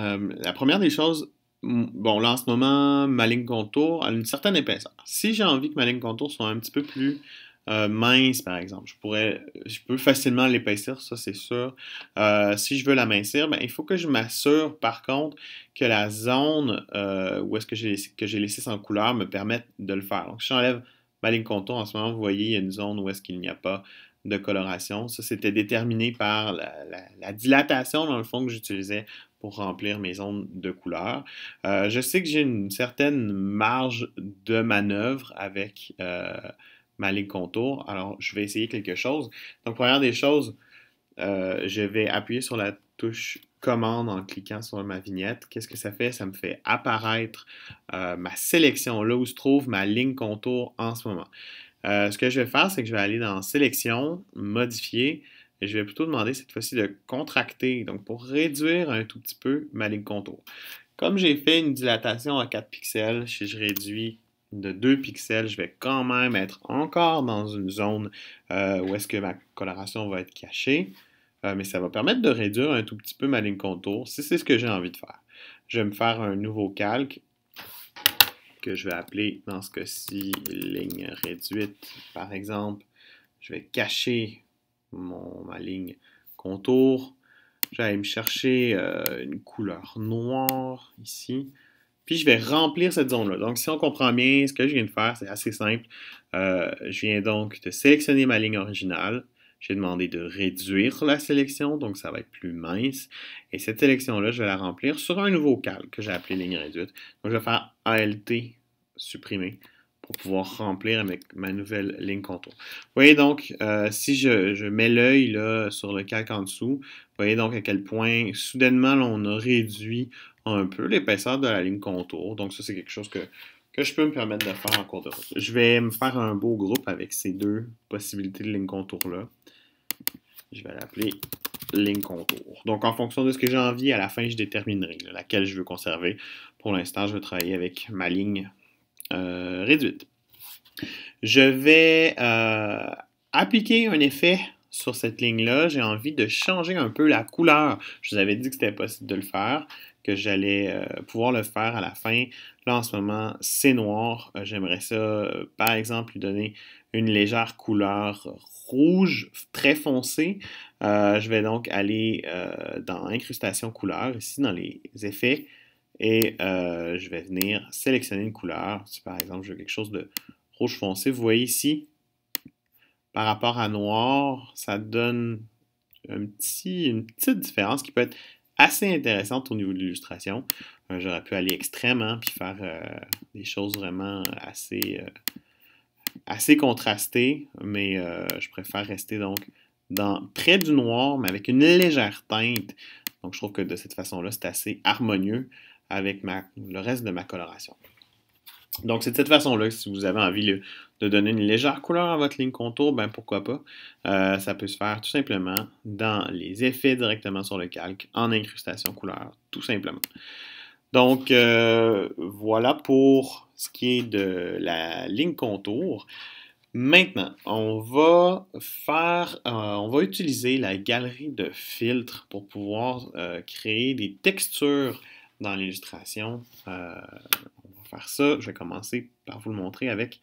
Euh, la première des choses, bon, là en ce moment, ma ligne contour a une certaine épaisseur. Si j'ai envie que ma ligne contour soit un petit peu plus euh, mince, par exemple, je pourrais, je peux facilement l'épaissir, ça c'est sûr. Euh, si je veux la mincir, ben, il faut que je m'assure, par contre, que la zone où est-ce que j'ai laissé sans couleur me permette de le faire. Donc, si j'enlève ma ligne contour, en ce moment, vous voyez, il y a une zone où est-ce qu'il n'y a pas de coloration. Ça, c'était déterminé par la, dilatation, dans le fond, que j'utilisais pour remplir mes zones de couleur. Euh, je sais que j'ai une certaine marge de manœuvre avec euh, ma ligne contour, alors je vais essayer quelque chose. Donc, première des choses, euh, je vais appuyer sur la touche commande en cliquant sur ma vignette. Qu'est-ce que ça fait? Ça me fait apparaître ma sélection, là où se trouve ma ligne contour en ce moment. ce que je vais faire, c'est que je vais aller dans Sélection, Modifier, et je vais plutôt demander cette fois-ci de contracter, donc pour réduire un tout petit peu ma ligne contour. Comme j'ai fait une dilatation à 4 pixels, si je réduis de 2 pixels, je vais quand même être encore dans une zone euh, où est-ce que ma coloration va être cachée. Euh, mais ça va permettre de réduire un tout petit peu ma ligne contour, si c'est ce que j'ai envie de faire. Je vais me faire un nouveau calque que je vais appeler, dans ce cas-ci, ligne réduite, par exemple. Je vais cacher mon, ma ligne contour. J'allais me chercher euh, une couleur noire ici. Puis je vais remplir cette zone-là. Donc, si on comprend bien, ce que je viens de faire, c'est assez simple. Euh, je viens donc de sélectionner ma ligne originale. J'ai demandé de réduire la sélection, donc ça va être plus mince. Et cette sélection-là, je vais la remplir sur un nouveau calque que j'ai appelé ligne réduite. Donc, je vais faire ALT, supprimer pour pouvoir remplir avec ma nouvelle ligne contour. Vous voyez donc, euh, si je, mets l'œil sur le calque en dessous, vous voyez donc à quel point soudainement on a réduit un peu l'épaisseur de la ligne contour. Donc ça, c'est quelque chose que, que je peux me permettre de faire en cours de route. Je vais me faire un beau groupe avec ces deux possibilités de ligne contour-là. Je vais l'appeler ligne contour. Donc, en fonction de ce que j'ai envie, à la fin, je déterminerai laquelle je veux conserver. Pour l'instant, je vais travailler avec ma ligne euh, réduite. Je vais euh, appliquer un effet sur cette ligne-là. J'ai envie de changer un peu la couleur. Je vous avais dit que c'était possible de le faire, que j'allais euh, pouvoir le faire à la fin. Là, en ce moment, c'est noir. J'aimerais ça, par exemple, lui donner une légère couleur rouge très foncée. je vais donc aller dans incrustation couleur, ici dans les effets et euh, je vais venir sélectionner une couleur. Si par exemple, je veux quelque chose de rouge foncé, vous voyez ici, par rapport à noir, ça donne une petite différence qui peut être assez intéressante au niveau de l'illustration. Euh, j'aurais pu aller extrêmement, hein, puis faire euh, des choses vraiment assez, assez contrastées, mais je préfère rester donc dans, près du noir, mais avec une légère teinte. Donc je trouve que de cette façon-là, c'est assez harmonieux avec le reste de ma coloration. Donc, c'est de cette façon-là que si vous avez envie de donner une légère couleur à votre ligne contour, ben pourquoi pas. Euh, ça peut se faire tout simplement dans les effets directement sur le calque, en incrustation couleur, tout simplement. Donc, euh, voilà pour ce qui est de la ligne contour. Maintenant, on va faire, euh, on va utiliser la galerie de filtres pour pouvoir créer des textures dans l'illustration. Euh, on va faire ça. Je vais commencer par vous le montrer avec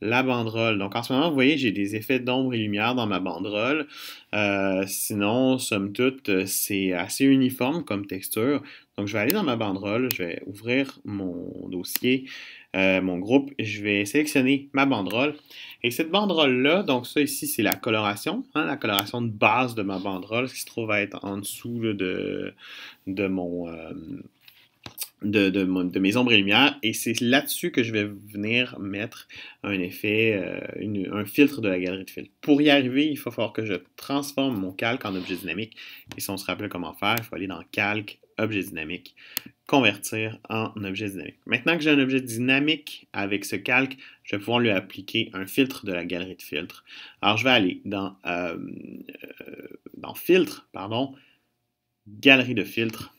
la banderole. Donc en ce moment, vous voyez, j'ai des effets d'ombre et lumière dans ma banderole. Euh, sinon, somme toute, c'est assez uniforme comme texture. Donc je vais aller dans ma banderole, je vais ouvrir mon dossier, euh, mon groupe, je vais sélectionner ma banderole. Et cette banderole-là, donc ça ici, c'est la coloration, hein, la coloration de base de ma banderole, ce qui se trouve à être en dessous de, de mon de, mes ombres et lumières. Et c'est là-dessus que je vais venir mettre un effet, euh, un filtre de la galerie de filtres. Pour y arriver, il faut falloir que je transforme mon calque en objet dynamique. Et si on se rappelle comment faire, il faut aller dans Calque, Objet dynamique, Convertir en objet dynamique. Maintenant que j'ai un objet dynamique avec ce calque, je vais pouvoir lui appliquer un filtre de la galerie de filtres. Alors, je vais aller dans, euh, euh, dans Filtre, pardon, Galerie de filtres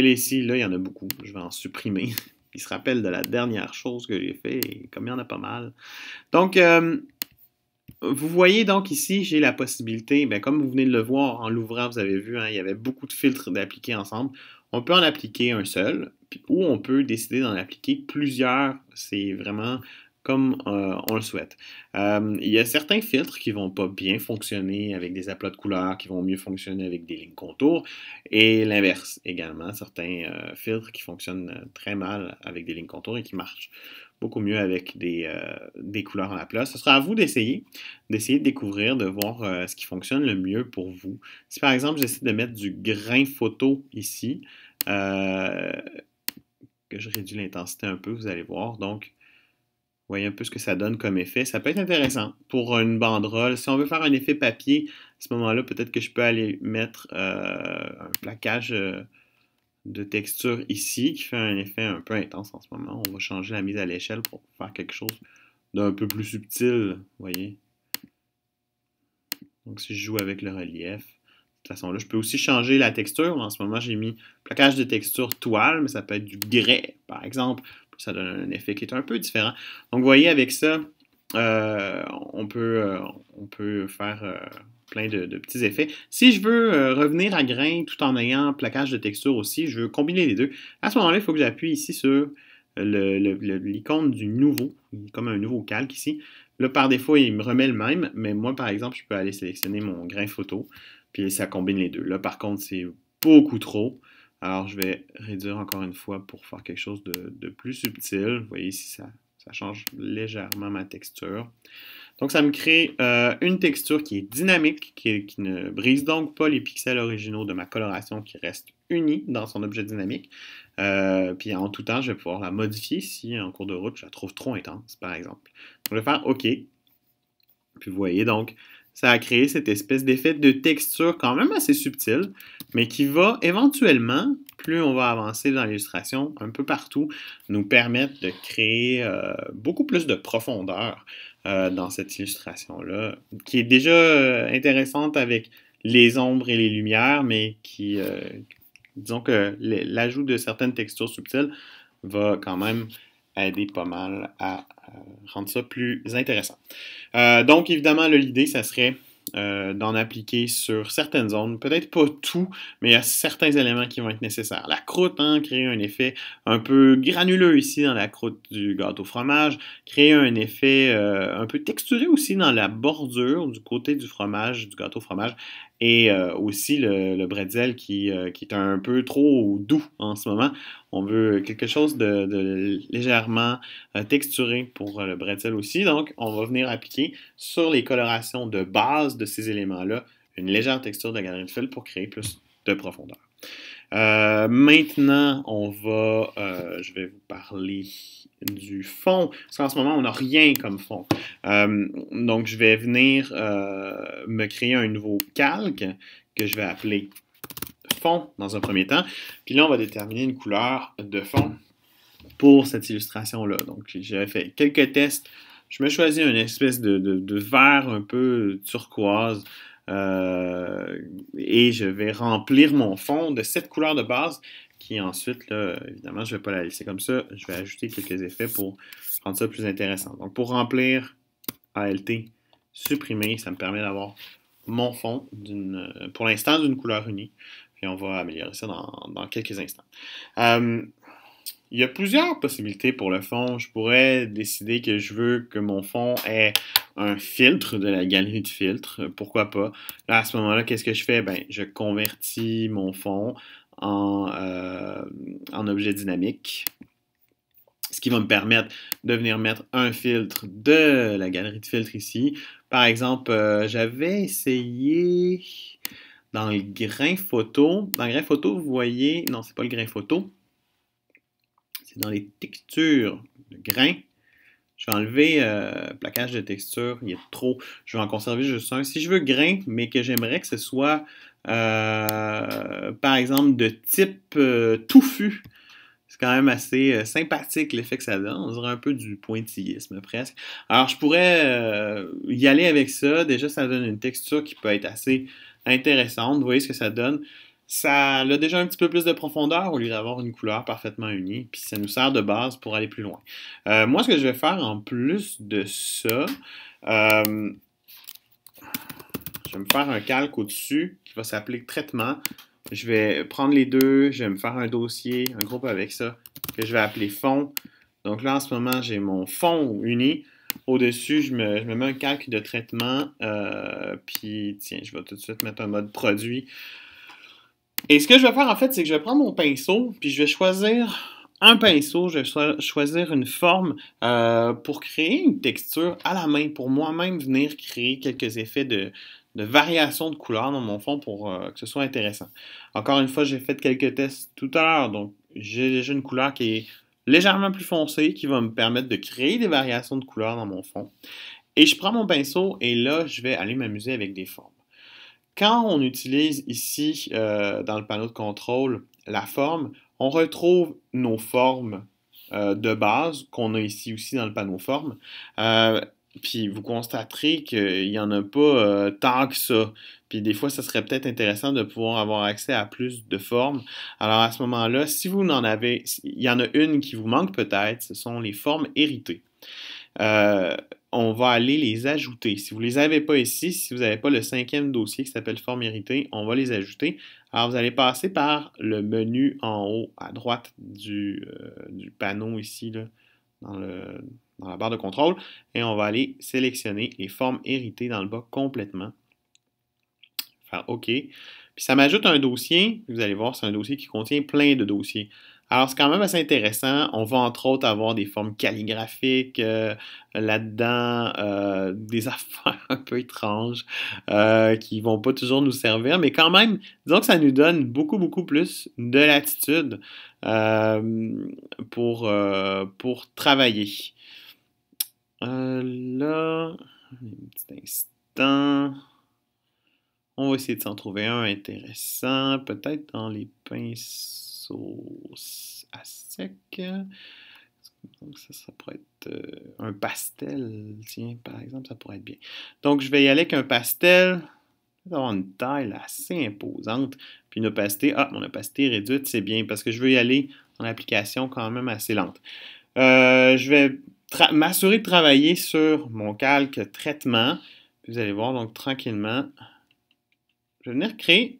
les ici, là, il y en a beaucoup. Je vais en supprimer. il se rappelle de la dernière chose que j'ai fait, et comme il y en a pas mal. Donc, euh, vous voyez donc ici, j'ai la possibilité, bien, comme vous venez de le voir en l'ouvrant, vous avez vu, hein, il y avait beaucoup de filtres d'appliquer ensemble. On peut en appliquer un seul, ou on peut décider d'en appliquer plusieurs. C'est vraiment comme euh, on le souhaite. Euh, il y a certains filtres qui ne vont pas bien fonctionner avec des aplats de couleurs, qui vont mieux fonctionner avec des lignes contours, et l'inverse également, certains euh, filtres qui fonctionnent très mal avec des lignes contours et qui marchent beaucoup mieux avec des, des couleurs en aplats. Ce sera à vous d'essayer, d'essayer de découvrir, de voir ce qui fonctionne le mieux pour vous. Si par exemple j'essaie de mettre du grain photo ici, que je réduis l'intensité un peu, vous allez voir, donc voyez un peu ce que ça donne comme effet. Ça peut être intéressant pour une banderole. Si on veut faire un effet papier, à ce moment-là, peut-être que je peux aller mettre euh, un plaquage euh, de texture ici qui fait un effet un peu intense en ce moment. On va changer la mise à l'échelle pour faire quelque chose d'un peu plus subtil, voyez. Donc si je joue avec le relief, de toute façon là, je peux aussi changer la texture. En ce moment, j'ai mis plaquage de texture toile, mais ça peut être du grès, par exemple ça donne un effet qui est un peu différent. Donc, vous voyez, avec ça, euh, euh, on, peut, faire euh, plein de, petits effets. Si je veux revenir à grain tout en ayant plaquage de texture aussi, je veux combiner les deux. À ce moment-là, il faut que j'appuie ici sur l'icône du nouveau, comme un nouveau calque ici. Là, par défaut, il me remet le même, mais moi, par exemple, je peux aller sélectionner mon grain photo, puis ça combine les deux. Là, par contre, c'est beaucoup trop. Alors, je vais réduire encore une fois pour faire quelque chose de, plus subtil. Vous voyez ici, ça, change légèrement ma texture. Donc, ça me crée euh, une texture qui est dynamique, qui, ne brise donc pas les pixels originaux de ma coloration, qui reste unie dans son objet dynamique. Euh, puis, en tout temps, je vais pouvoir la modifier si, en cours de route, je la trouve trop intense, par exemple. je vais faire OK. Puis, vous voyez donc, ça a créé cette espèce d'effet de texture quand même assez subtil, mais qui va éventuellement, plus on va avancer dans l'illustration, un peu partout, nous permettre de créer euh, beaucoup plus de profondeur euh, dans cette illustration-là, qui est déjà euh, intéressante avec les ombres et les lumières, mais qui, disons que l'ajout de certaines textures subtiles va quand même aider pas mal à rendre ça plus intéressant. donc, évidemment, l'idée, ça serait euh, d'en appliquer sur certaines zones, peut-être pas tout, mais il y a certains éléments qui vont être nécessaires. La croûte, hein, créer un effet un peu granuleux ici dans la croûte du gâteau fromage, créer un effet euh, un peu texturé aussi dans la bordure du côté du fromage, du gâteau fromage, et euh, aussi le, bretzel euh, qui, est un peu trop doux en ce moment. On veut quelque chose de, légèrement euh, texturé pour le bretzel aussi. Donc, on va venir appliquer sur les colorations de base de ces éléments-là une légère texture de galerie de fil pour créer plus de profondeur. Euh, maintenant, on va, euh, je vais vous parler du fond, parce qu'en ce moment, on n'a rien comme fond. Euh, donc, je vais venir me créer un nouveau calque que je vais appeler fond dans un premier temps. Puis là, on va déterminer une couleur de fond pour cette illustration-là. Donc, j'ai fait quelques tests. Je me choisis une espèce de, de vert un peu turquoise. Euh, et je vais remplir mon fond de cette couleur de base qui ensuite, évidemment, je ne vais pas la laisser comme ça. Je vais ajouter quelques effets pour rendre ça plus intéressant. Donc, pour remplir ALT, supprimer, ça me permet d'avoir mon fond pour l'instant d'une couleur unie. et on va améliorer ça dans, quelques instants. Euh, il y a plusieurs possibilités pour le fond. Je pourrais décider que je veux que mon fond ait un filtre de la galerie de filtres. Pourquoi pas? Là, à ce moment-là, qu'est-ce que je fais? Ben, je convertis mon fond en, euh, objet dynamique. Ce qui va me permettre de venir mettre un filtre de la galerie de filtres ici. Par exemple, euh, j'avais essayé dans le grain photo. Dans le grain photo, vous voyez... Non, c'est pas le grain photo c'est dans les textures, de grain. Je vais enlever euh, le plaquage de texture, il y a trop. Je vais en conserver juste un. Si je veux grain, mais que j'aimerais que ce soit, euh, par exemple, de type euh, touffu, c'est quand même assez sympathique l'effet que ça donne. On dirait un peu du pointillisme presque. Alors, je pourrais y aller avec ça. Déjà, ça donne une texture qui peut être assez intéressante. Vous voyez ce que ça donne ça a déjà un petit peu plus de profondeur au lieu d'avoir une couleur parfaitement unie, puis ça nous sert de base pour aller plus loin. Euh, moi, ce que je vais faire en plus de ça, euh, je vais me faire un calque au-dessus qui va s'appeler traitement. Je vais prendre les deux, je vais me faire un dossier, un groupe avec ça, que je vais appeler fond. Donc là, en ce moment, j'ai mon fond uni. Au-dessus, je me, mets un calque de traitement. Euh, puis, tiens, je vais tout de suite mettre un mode produit et ce que je vais faire en fait, c'est que je vais prendre mon pinceau, puis je vais choisir un pinceau, je vais choisir une forme euh, pour créer une texture à la main, pour moi-même venir créer quelques effets de, de variation de couleurs dans mon fond pour euh, que ce soit intéressant. Encore une fois, j'ai fait quelques tests tout à l'heure, donc j'ai déjà une couleur qui est légèrement plus foncée, qui va me permettre de créer des variations de couleurs dans mon fond. Et je prends mon pinceau et là, je vais aller m'amuser avec des formes. Quand on utilise ici, euh, dans le panneau de contrôle, la forme, on retrouve nos formes euh, de base qu'on a ici aussi dans le panneau forme. Euh, puis vous constaterez qu'il n'y en a pas tant que ça. Puis des fois, ça serait peut-être intéressant de pouvoir avoir accès à plus de formes. Alors à ce moment-là, si vous n'en avez, il y en a une qui vous manque peut-être, ce sont les formes héritées on va aller les ajouter. Si vous ne les avez pas ici, si vous n'avez pas le cinquième dossier qui s'appelle Forme héritée, on va les ajouter. Alors, vous allez passer par le menu en haut à droite du, euh, panneau ici, dans, dans la barre de contrôle, et on va aller sélectionner les formes héritées dans le bas complètement. Faire OK. Puis ça m'ajoute un dossier. Vous allez voir, c'est un dossier qui contient plein de dossiers. Alors, c'est quand même assez intéressant. On va entre autres avoir des formes calligraphiques euh, là-dedans, euh, des affaires un peu étranges qui euh, qui vont pas toujours nous servir, mais quand même, disons que ça nous donne beaucoup, beaucoup plus de latitude pour, pour travailler. là, un petit instant. On va essayer de s'en trouver un intéressant, peut-être dans les pinceaux sauce à sec. ça, ça pourrait être euh, un pastel, tiens, par exemple, ça pourrait être bien. Donc je vais y aller avec un pastel. Ça avoir une taille assez imposante. Puis une opacité, ah, mon opacité réduite, c'est bien, parce que je veux y aller en application quand même assez lente. Euh, je vais m'assurer de travailler sur mon calque traitement. vous allez voir, donc tranquillement, je vais venir créer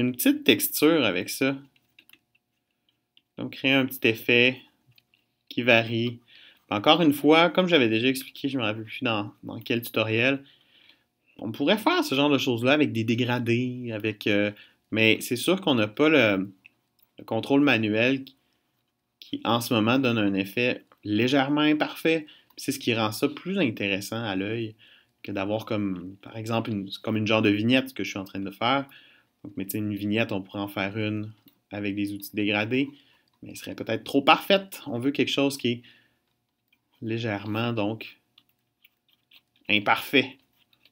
une petite texture avec ça. Donc, créer un petit effet qui varie. Encore une fois, comme j'avais déjà expliqué, je ne me rappelle plus dans, quel tutoriel, on pourrait faire ce genre de choses-là avec des dégradés, avec... Euh, mais c'est sûr qu'on n'a pas le, contrôle manuel qui, en ce moment, donne un effet légèrement imparfait. C'est ce qui rend ça plus intéressant à l'œil que d'avoir comme, par exemple, comme une genre de vignette que je suis en train de faire. Donc, une vignette, on pourrait en faire une avec des outils dégradés, mais elle serait peut-être trop parfaite. On veut quelque chose qui est légèrement, donc, imparfait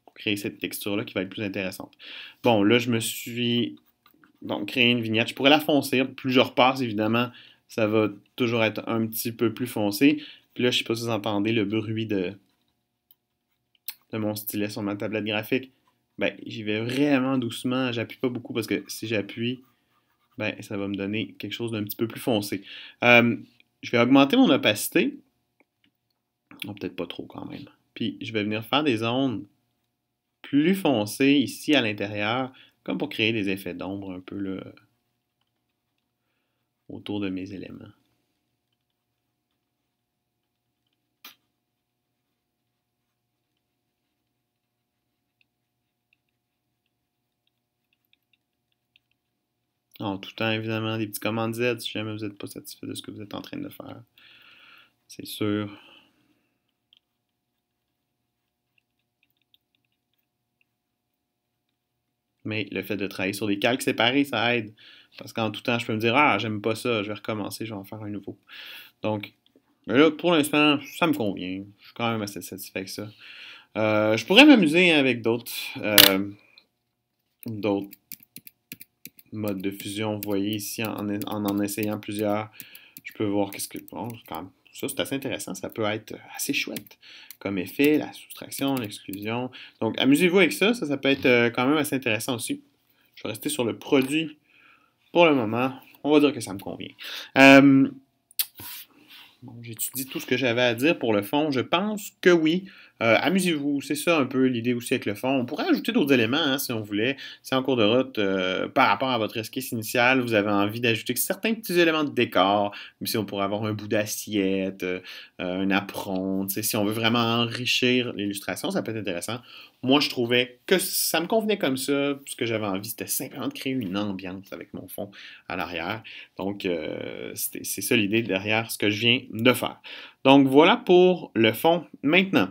pour créer cette texture-là qui va être plus intéressante. Bon, là, je me suis donc créé une vignette. Je pourrais la foncer. Plus je repasse, évidemment, ça va toujours être un petit peu plus foncé. Puis là, je ne sais pas si vous entendez le bruit de, de mon stylet sur ma tablette graphique ben, j'y vais vraiment doucement. J'appuie pas beaucoup parce que si j'appuie, ben, ça va me donner quelque chose d'un petit peu plus foncé. Euh, je vais augmenter mon opacité. Peut-être pas trop quand même. Puis je vais venir faire des ondes plus foncées ici à l'intérieur, comme pour créer des effets d'ombre un peu autour de mes éléments. En tout temps, évidemment, des petits Z, si jamais vous n'êtes pas satisfait de ce que vous êtes en train de faire. C'est sûr. Mais le fait de travailler sur des calques séparés, ça aide. Parce qu'en tout temps, je peux me dire Ah, j'aime pas ça, je vais recommencer, je vais en faire un nouveau. Donc, là, pour l'instant, ça me convient. Je suis quand même assez satisfait avec ça. Euh, je pourrais m'amuser avec d'autres. Euh, d'autres mode de fusion. Vous voyez ici, en en, essayant plusieurs, je peux voir qu'est-ce que... Bon, quand ça, c'est assez intéressant. Ça peut être assez chouette comme effet, la soustraction, l'exclusion. Donc, amusez-vous avec ça. Ça, ça peut être euh, quand même assez intéressant aussi. Je vais rester sur le produit pour le moment. On va dire que ça me convient. Euh, j'étudie tout ce que j'avais à dire pour le fond. Je pense que oui. Euh, amusez-vous, c'est ça un peu l'idée aussi avec le fond. On pourrait ajouter d'autres éléments hein, si on voulait. Si en cours de route, euh, par rapport à votre esquisse initiale, vous avez envie d'ajouter certains petits éléments de décor, mais si on pourrait avoir un bout d'assiette, euh, un apron, si on veut vraiment enrichir l'illustration, ça peut être intéressant. Moi, je trouvais que ça me convenait comme ça. puisque que j'avais envie, c'était simplement de créer une ambiance avec mon fond à l'arrière. Donc, c'est ça l'idée derrière ce que je viens de faire. Donc, voilà pour le fond. Maintenant,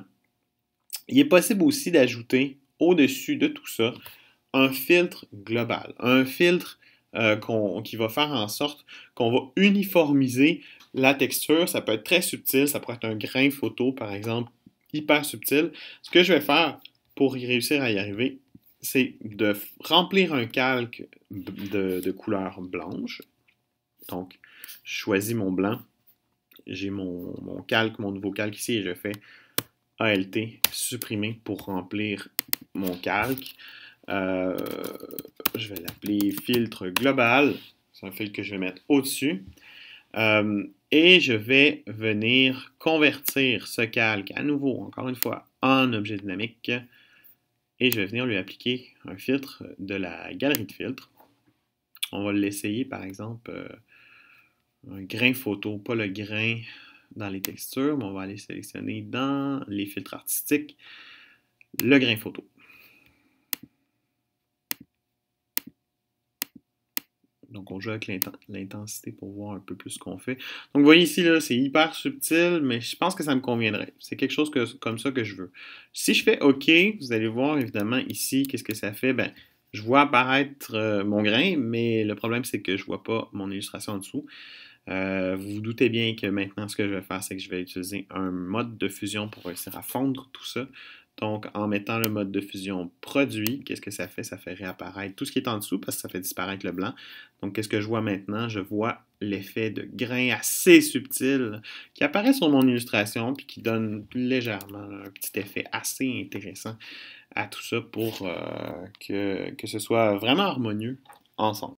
il est possible aussi d'ajouter au-dessus de tout ça un filtre global, un filtre euh, qui va faire en sorte qu'on va uniformiser la texture. Ça peut être très subtil, ça pourrait être un grain photo par exemple, hyper subtil. Ce que je vais faire pour y réussir à y arriver, c'est de remplir un calque de, couleur blanche. Donc, je choisis mon blanc. J'ai mon, calque, mon nouveau calque ici et je fais ALT supprimé pour remplir mon calque. Euh, je vais l'appeler filtre global. C'est un filtre que je vais mettre au-dessus. Euh, et je vais venir convertir ce calque à nouveau, encore une fois, en objet dynamique. Et je vais venir lui appliquer un filtre de la galerie de filtres. On va l'essayer par exemple euh, un grain photo, pas le grain dans les textures, mais on va aller sélectionner dans les filtres artistiques le grain photo. Donc, on joue avec l'intensité pour voir un peu plus ce qu'on fait. Donc, vous voyez ici, là, c'est hyper subtil, mais je pense que ça me conviendrait. C'est quelque chose comme ça que je veux. Si je fais OK, vous allez voir, évidemment, ici, qu'est-ce que ça fait? Ben, je vois apparaître euh, mon grain, mais le problème, c'est que je ne vois pas mon illustration en dessous. Euh, vous vous doutez bien que maintenant, ce que je vais faire, c'est que je vais utiliser un mode de fusion pour réussir à fondre tout ça. Donc, en mettant le mode de fusion produit, qu'est-ce que ça fait? Ça fait réapparaître tout ce qui est en dessous parce que ça fait disparaître le blanc. Donc, qu'est-ce que je vois maintenant? Je vois l'effet de grain assez subtil qui apparaît sur mon illustration puis qui donne légèrement un petit effet assez intéressant à tout ça pour euh, que, que ce soit vraiment harmonieux ensemble.